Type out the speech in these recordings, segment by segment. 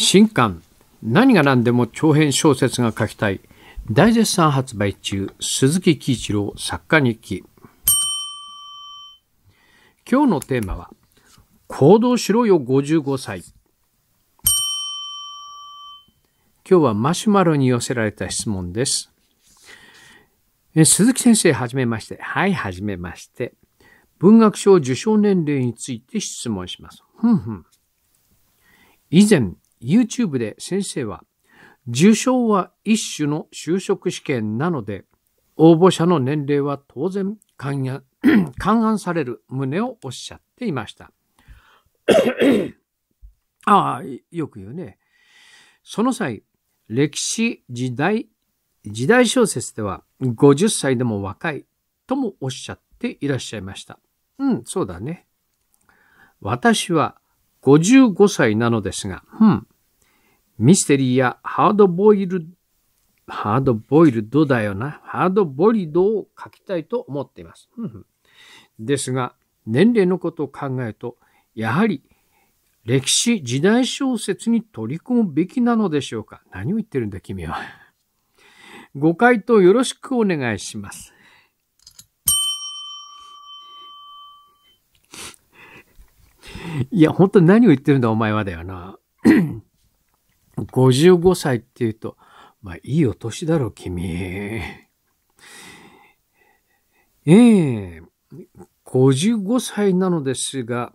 新刊何が何でも長編小説が書きたい大絶賛発売中鈴木喜一郎作家日記今日のテーマは行動しろよ55歳今日はマシュマロに寄せられた質問です鈴木先生はじめましてはいはじめまして文学賞受賞年齢について質問しますふんふん以前 YouTube で先生は、受賞は一種の就職試験なので、応募者の年齢は当然勘 案される旨をおっしゃっていました。ああ、よく言うね。その際、歴史、時代、時代小説では50歳でも若いともおっしゃっていらっしゃいました。うん、そうだね。私は55歳なのですが、うん、ミステリーやハードボイル、ハードボイルドだよな。ハードボイドを書きたいと思っています。うん、ですが、年齢のことを考えると、やはり歴史、時代小説に取り組むべきなのでしょうか。何を言ってるんだ、君は。ご回答よろしくお願いします。いや、本当に何を言ってるんだお前はだよな。55歳って言うと、まあいいお年だろ、君。ええ55歳なのですが、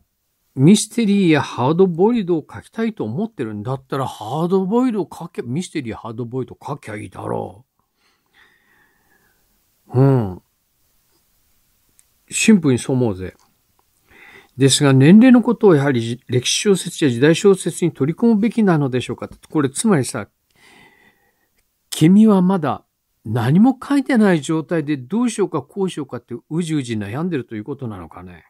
ミステリーやハードボイドを書きたいと思ってるんだったら、ハードボイドを書け、ミステリーハードボイド書きゃいいだろう。うん。シンプルにそう思うぜ。ですが、年齢のことをやはり歴史小説や時代小説に取り込むべきなのでしょうかこれ、つまりさ、君はまだ何も書いてない状態でどうしようかこうしようかってうじうじ悩んでるということなのかね。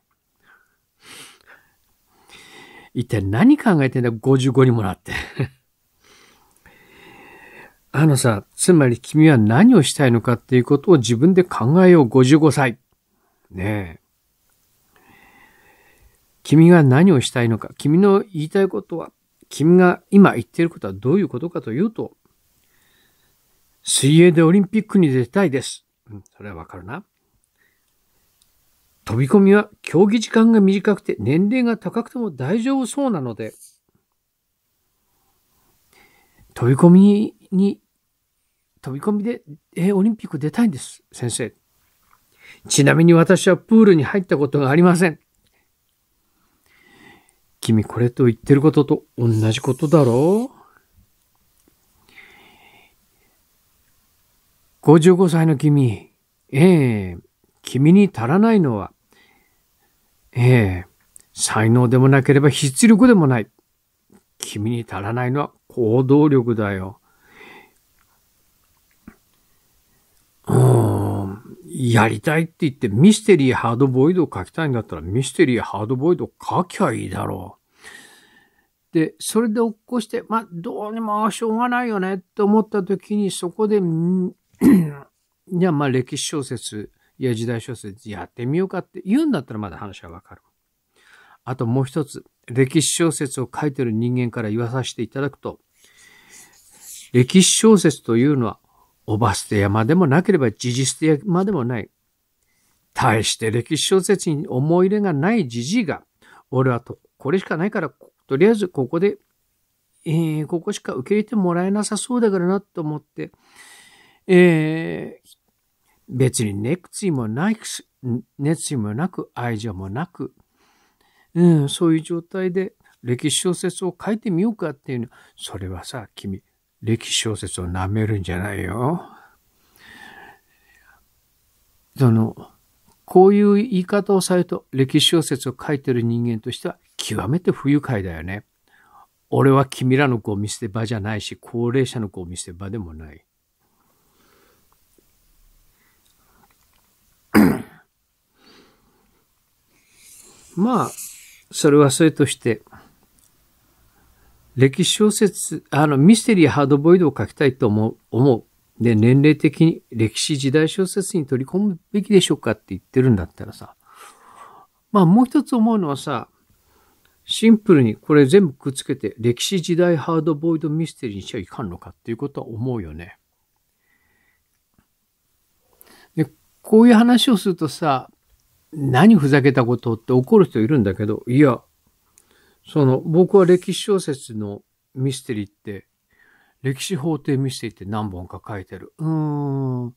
一体何考えてんだ ?55 にもなって あのさ、つまり君は何をしたいのかっていうことを自分で考えよう55歳。ねえ。君が何をしたいのか、君の言いたいことは、君が今言っていることはどういうことかというと、水泳でオリンピックに出たいです。うん、それはわかるな。飛び込みは競技時間が短くて年齢が高くても大丈夫そうなので、飛び込みに、飛び込みで、えー、オリンピック出たいんです、先生。ちなみに私はプールに入ったことがありません。君これと言ってることと同じことだろう ?55 歳の君、ええー、君に足らないのは、ええー、才能でもなければ筆力でもない。君に足らないのは行動力だよ。やりたいって言ってミステリーハードボイドを書きたいんだったらミステリーハードボイドを書きゃいいだろう。で、それで起こして、まあ、どうにもしょうがないよねって思った時に、そこで、じゃあまあ歴史小説や時代小説やってみようかって言うんだったらまだ話はわかる。あともう一つ、歴史小説を書いてる人間から言わさせていただくと、歴史小説というのはおば捨て山でもなければじじ捨て山でもない。大して歴史小説に思い入れがないじじいが、俺はと、これしかないから、とりあえずここで、えー、ここしか受け入れてもらえなさそうだからなと思って、えー、別にネクツイもないく、熱意もなく、愛情もなく、うん、そういう状態で歴史小説を書いてみようかっていうの、それはさ、君、歴史小説を舐めるんじゃないよ。その、こういう言い方をされると、歴史小説を書いてる人間としては極めて不愉快だよね。俺は君らのゴミ捨て場じゃないし、高齢者のゴミ捨て場でもない。まあ、それはそれとして、歴史小説、あの、ミステリーハードボイドを書きたいと思う。思うで、年齢的に歴史時代小説に取り込むべきでしょうかって言ってるんだったらさ。まあ、もう一つ思うのはさ、シンプルにこれ全部くっつけて歴史時代ハードボイドミステリーにしちゃいかんのかっていうことは思うよね。で、こういう話をするとさ、何ふざけたことって怒る人いるんだけど、いや、その、僕は歴史小説のミステリーって、歴史法廷ミステリーって何本か書いてる。うーん。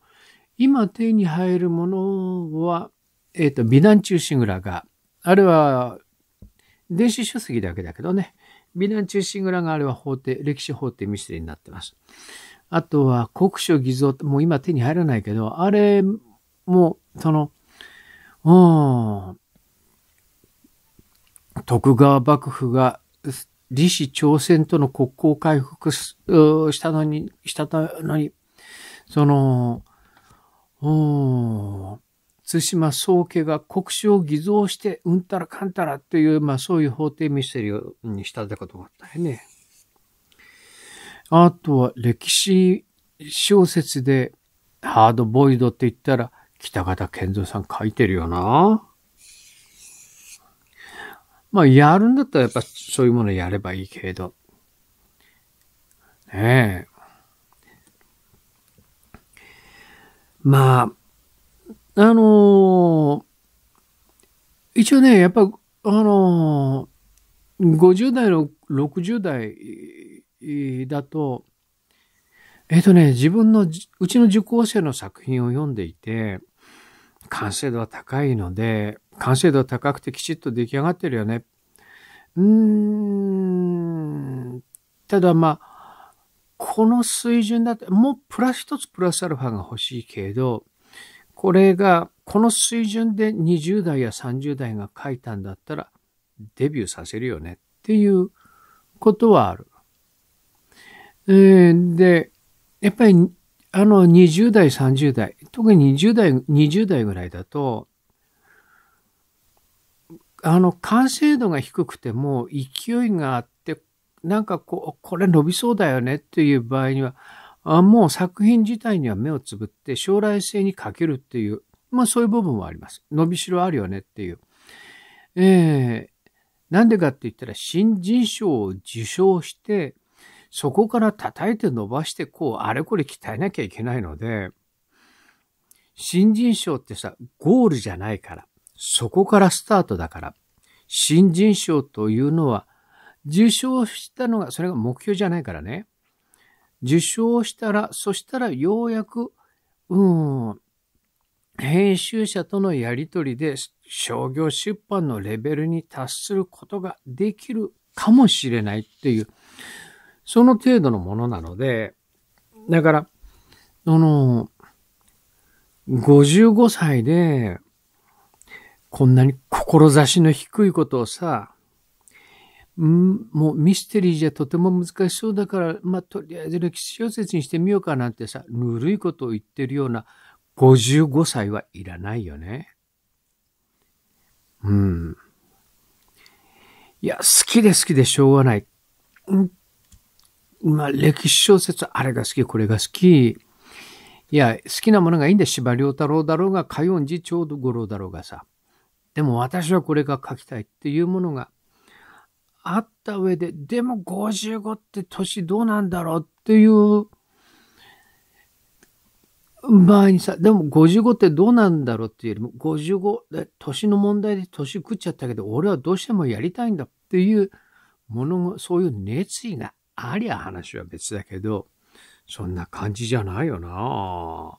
今手に入るものは、えっ、ー、と、美男中シ蔵が、あれは、電子書籍だけだけどね。美男中心蔵があれは法廷、歴史法廷ミステリーになってます。あとは国書偽造、もう今手に入らないけど、あれも、その、うん、徳川幕府が李氏朝鮮との国交を回復したのに、したのに、その、対馬宗家が国書を偽造してうんたらかんたらという、まあそういう法廷ミステリーにしたってことがあったよね。あとは歴史小説でハードボイドって言ったら北方健三さん書いてるよな。まあ、やるんだったらやっぱそういうものやればいいけれど。ねえ。まあ、あのー、一応ね、やっぱ、あのー、50代の60代だと、えっ、ー、とね、自分の、うちの受講生の作品を読んでいて、完成度は高いので、完成度高くてきちっと出来上がってるよね。うーん。ただまあ、この水準だって、もうプラス一つプラスアルファが欲しいけど、これが、この水準で20代や30代が書いたんだったら、デビューさせるよねっていうことはある。で、やっぱり、あの、20代、30代、特に20代、20代ぐらいだと、あの、完成度が低くても勢いがあって、なんかこう、これ伸びそうだよねっていう場合には、あもう作品自体には目をつぶって将来性に欠けるっていう、まあそういう部分はあります。伸びしろあるよねっていう。えー、なんでかって言ったら新人賞を受賞して、そこから叩いて伸ばして、こう、あれこれ鍛えなきゃいけないので、新人賞ってさ、ゴールじゃないから。そこからスタートだから、新人賞というのは、受賞したのが、それが目標じゃないからね。受賞したら、そしたらようやく、うん、編集者とのやりとりで商業出版のレベルに達することができるかもしれないっていう、その程度のものなので、だから、その、55歳でこんなに志の低いことをさ、うん、もうミステリーじゃとても難しそうだから、まあ、とりあえず歴史小説にしてみようかなんてさ、ぬるいことを言ってるような55歳はいらないよね。うん。いや、好きで好きでしょうがない。うん。まあ、歴史小説、あれが好き、これが好き。いや、好きなものがいいんだ。司馬太郎だろうが、海音寺長五郎だろうがさ。でも私はこれが書きたいっていうものがあった上で、でも55って年どうなんだろうっていう場合にさ、でも55ってどうなんだろうっていうよりも、55で年の問題で年食っちゃったけど、俺はどうしてもやりたいんだっていうもの、そういう熱意がありゃ話は別だけど、そんな感じじゃないよな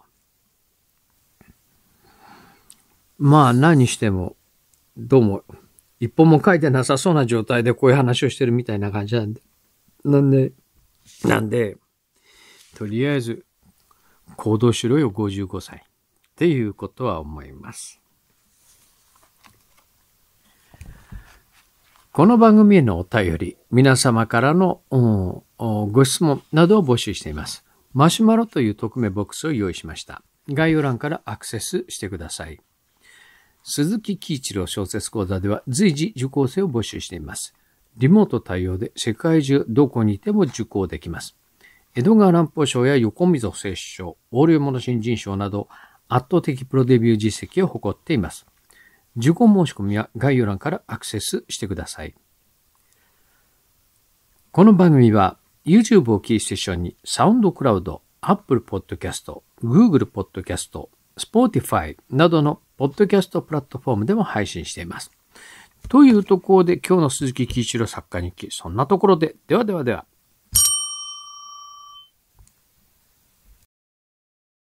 まあ何しても、どうも、一本も書いてなさそうな状態でこういう話をしてるみたいな感じなんで。なんで、なんで、とりあえず、行動しろよ、55歳。っていうことは思います。この番組へのお便り、皆様からの、うん、ご質問などを募集しています。マシュマロという匿名ボックスを用意しました。概要欄からアクセスしてください。鈴木喜一郎小説講座では随時受講生を募集しています。リモート対応で世界中どこにいても受講できます。江戸川乱歩賞や横溝聖史賞、横領物新人賞など圧倒的プロデビュー実績を誇っています。受講申し込みは概要欄からアクセスしてください。この番組は YouTube をキーステーションにサウンドクラウド、Apple Podcast、Google Podcast、Spotify などのポッドキャストプラットフォームでも配信しています。というところで今日の鈴木喜一郎作家日記、そんなところで、ではではでは。